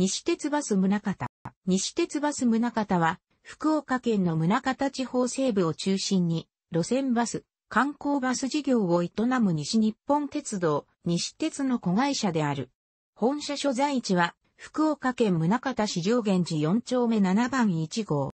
西鉄バス宗方。西鉄バス宗方は、福岡県の宗方地方西部を中心に、路線バス、観光バス事業を営む西日本鉄道、西鉄の子会社である。本社所在地は、福岡県宗像市上源寺4丁目7番1号。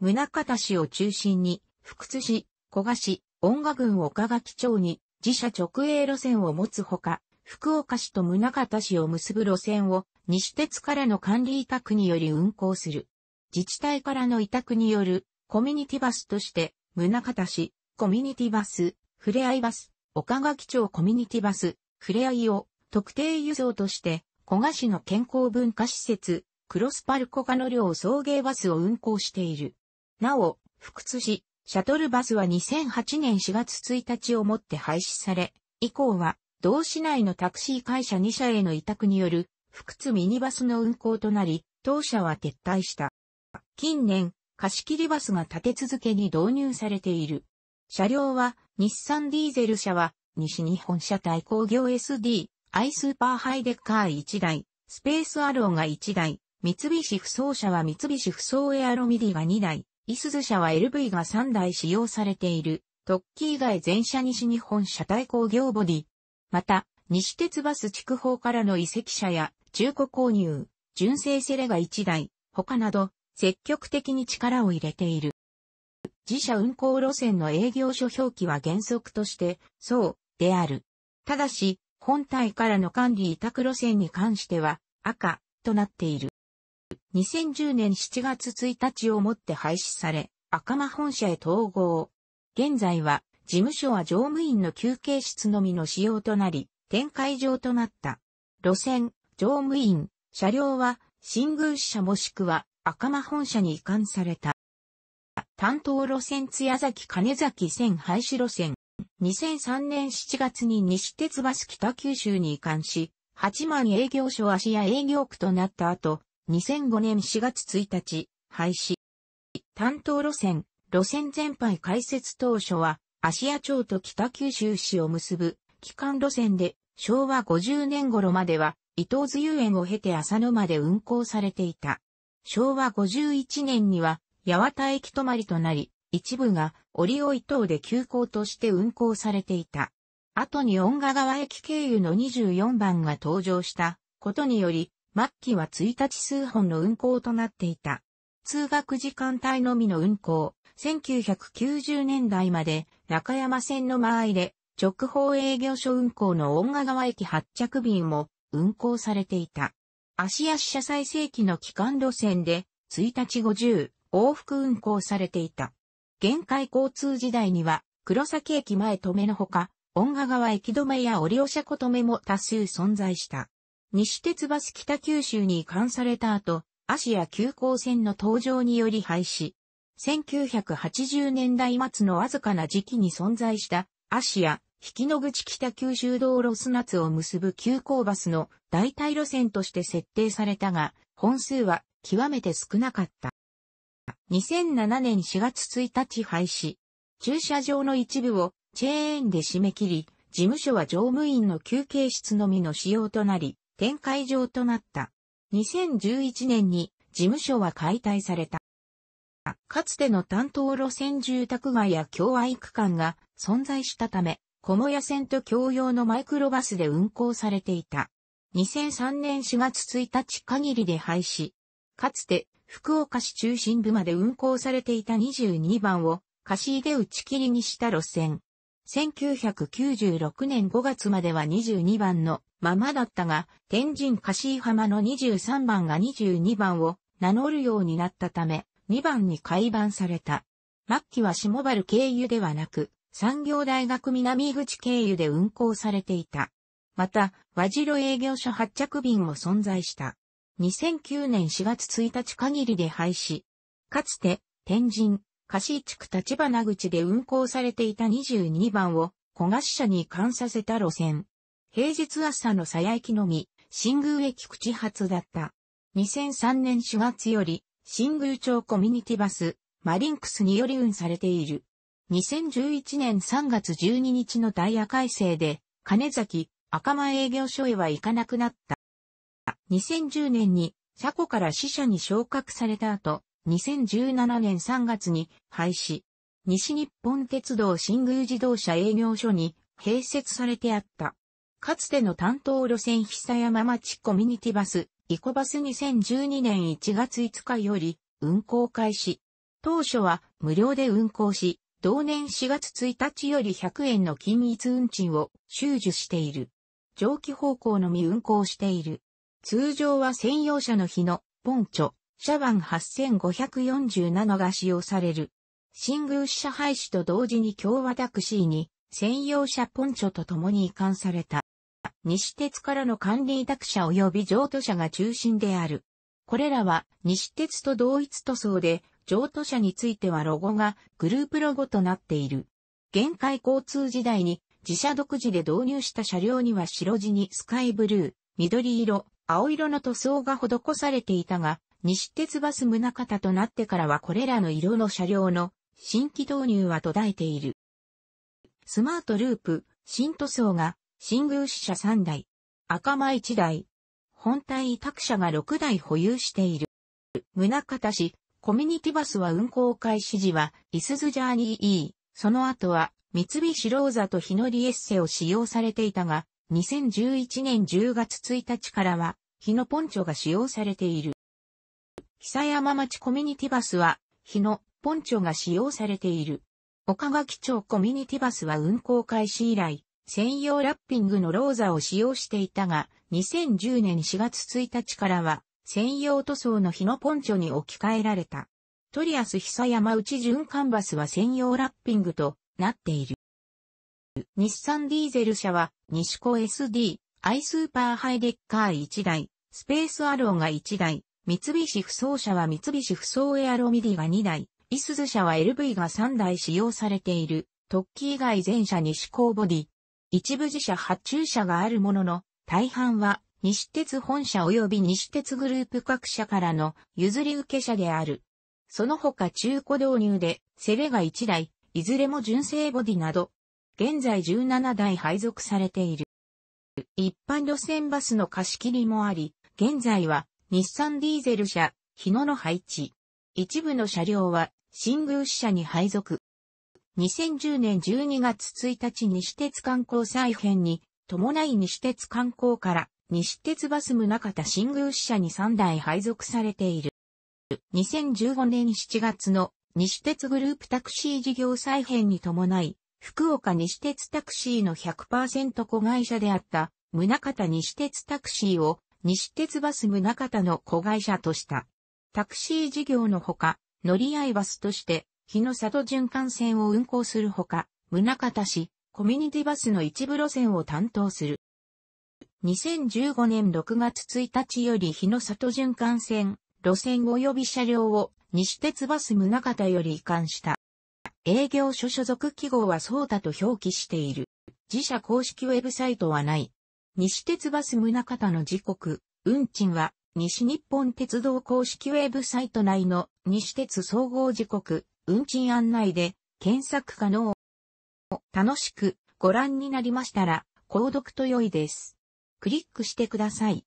宗像市を中心に、福津市、古賀市、音賀郡岡垣町に、自社直営路線を持つほか、福岡市と宗像市を結ぶ路線を西鉄からの管理委託により運行する。自治体からの委託によるコミュニティバスとして、宗方市、コミュニティバス、ふれあいバス、岡垣町コミュニティバス、ふれあいを特定輸送として、古賀市の健康文化施設、クロスパルコカの寮送迎バスを運行している。なお、福津市、シャトルバスは2008年4月1日をもって廃止され、以降は、同市内のタクシー会社2社への委託による福津ミニバスの運行となり、当社は撤退した。近年、貸切バスが立て続けに導入されている。車両は、日産ディーゼル車は、西日本車体工業 SD、i スーパーハイデッカー1台、スペースアローが1台、三菱不走車は三菱不走エアロミディが2台、イスズ車は LV が3台使用されている。特記以外全車西日本車体工業ボディ。また、西鉄バス筑豊からの移籍車や中古購入、純正セレガ1台、他など、積極的に力を入れている。自社運行路線の営業所表記は原則として、そう、である。ただし、本体からの管理委託路線に関しては、赤、となっている。2010年7月1日をもって廃止され、赤間本社へ統合。現在は、事務所は乗務員の休憩室のみの使用となり、展開場となった。路線、乗務員、車両は、新宮支社もしくは、赤間本社に移管された。担当路線津屋崎金崎線廃止路線。2003年7月に西鉄バス北九州に移管し、八万営業所芦屋営業区となった後、2005年4月1日、廃止。担当路線、路線全廃開設当初は、芦屋町と北九州市を結ぶ、基幹路線で、昭和50年頃までは、伊東図遊園を経て浅野まで運行されていた。昭和51年には、八幡駅止まりとなり、一部が折尾伊東で急行として運行されていた。後に恩賀川駅経由の24番が登場したことにより、末期は1日数本の運行となっていた。通学時間帯のみの運行、1990年代まで中山線の間合いで直方営業所運行の恩賀川駅発着便も運行されていた。芦屋支社正規期の機関路線で、1日50往復運行されていた。限界交通時代には、黒崎駅前止めのほか、音賀川駅止めや折尾車庫止めも多数存在した。西鉄バス北九州に移管された後、芦屋急行線の登場により廃止。1980年代末のわずかな時期に存在した芦屋引野口北九州道路砂津を結ぶ急行バスの代替路線として設定されたが、本数は極めて少なかった。2007年4月1日廃止。駐車場の一部をチェーンで締め切り、事務所は乗務員の休憩室のみの使用となり、展開場となった。2011年に事務所は解体された。かつての担当路線住宅街や共愛区間が存在したため、小屋線と共用のマイクロバスで運行されていた。2003年4月1日限りで廃止。かつて、福岡市中心部まで運行されていた22番を、貸し入れ打ち切りにした路線。1996年5月までは22番のままだったが、天神貸浜の23番が22番を名乗るようになったため、2番に改番された。末期は下原経由ではなく、産業大学南口経由で運行されていた。また、和白営業所発着便も存在した。2009年4月1日限りで廃止。かつて、天神、子地区立花口で運行されていた22番を、小菓子社に関させた路線。平日朝の鞘駅のみ、新宮駅口発だった。2003年4月より、新宮町コミュニティバス、マリンクスにより運されている。2011年3月12日のダイヤ改正で、金崎赤間営業所へは行かなくなった。2010年に車庫から死者に昇格された後、2017年3月に廃止。西日本鉄道新宮自動車営業所に併設されてあった。かつての担当路線久山町コミュニティバス、イコバス2012年1月5日より運行開始。当初は無料で運行し、同年4月1日より100円の均一運賃を収受している。蒸気方向のみ運行している。通常は専用車の日のポンチョ、シャワン8547が使用される。新宮支社廃止と同時に共和タクシーに専用車ポンチョと共に移管された。西鉄からの管理委託者及び譲渡者が中心である。これらは西鉄と同一塗装で譲渡車についてはロゴがグループロゴとなっている。限界交通時代に自社独自で導入した車両には白地にスカイブルー、緑色、青色の塗装が施されていたが、西鉄バス宗方となってからはこれらの色の車両の新規導入は途絶えている。スマートループ、新塗装が、新宮支社3台、赤間1台、本体委託車が6台保有している。宗方市、コミュニティバスは運行開始時は、イスズジャーニー E、その後は、三菱ローザと日のリエッセを使用されていたが、2011年10月1日からは、日のポンチョが使用されている。久山町コミュニティバスは、日のポンチョが使用されている。岡垣町コミュニティバスは運行開始以来、専用ラッピングのローザを使用していたが、2010年4月1日からは、専用塗装の日のポンチョに置き換えられた。トリアス久山内純カンバスは専用ラッピングとなっている。日産ディーゼル車は、西高 SD、アイスーパーハイデッカー1台、スペースアローが1台、三菱不走車は三菱不走エアロミディが2台、イスズ車は LV が3台使用されている、トッキー以外全車西高ボディ。一部自社発注車があるものの、大半は西鉄本社及び西鉄グループ各社からの譲り受け車である。その他中古導入で、セレが1台、いずれも純正ボディなど、現在17台配属されている。一般路線バスの貸し切りもあり、現在は日産ディーゼル車、日野の配置。一部の車両は新宮支社に配属。2010年12月1日西鉄観光再編に伴い西鉄観光から西鉄バス宗方新宮支社に3台配属されている。2015年7月の西鉄グループタクシー事業再編に伴い、福岡西鉄タクシーの100%子会社であった、宗方西鉄タクシーを西鉄バス宗方の子会社とした。タクシー事業のほか、乗り合いバスとして、日の里循環線を運行するほか、宗方市、コミュニティバスの一部路線を担当する。2015年6月1日より日の里循環線、路線及び車両を西鉄バス宗方より移管した。営業所所属記号はそうだと表記している。自社公式ウェブサイトはない。西鉄バス宗方の時刻、運賃は西日本鉄道公式ウェブサイト内の西鉄総合時刻、運賃案内で検索可能。楽しくご覧になりましたら、購読と良いです。クリックしてください。